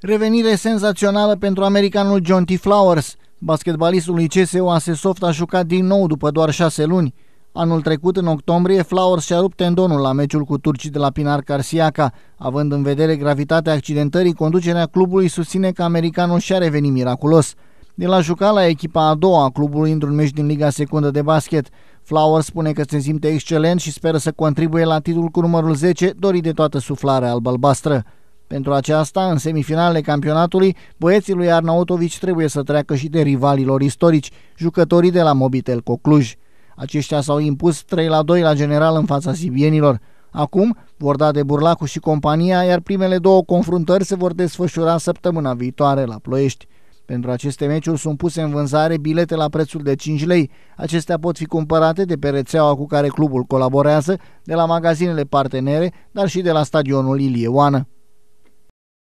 Revenire senzațională pentru americanul John T. Flowers. Basketbalistul lui CSU Asesoft a jucat din nou după doar șase luni. Anul trecut, în octombrie, Flowers și-a rupt tendonul la meciul cu turcii de la Pinar Carsiaca. Având în vedere gravitatea accidentării, conducerea clubului susține că americanul și-a revenit miraculos. El a jucat la echipa a doua a clubului într-un meci din Liga Secundă de Basket. Flowers spune că se simte excelent și speră să contribuie la titlul cu numărul 10, dorit de toată suflarea albastră. Pentru aceasta, în semifinalele campionatului, băieții lui Arnautovici trebuie să treacă și de rivalilor istorici, jucătorii de la Mobitel Cocluj. Aceștia s-au impus 3 la 2 la general în fața sibienilor. Acum vor da de Burlacu și compania, iar primele două confruntări se vor desfășura săptămâna viitoare la Ploiești. Pentru aceste meciuri sunt puse în vânzare bilete la prețul de 5 lei. Acestea pot fi cumpărate de pe rețeaua cu care clubul colaborează, de la magazinele partenere, dar și de la stadionul Ilie Oană.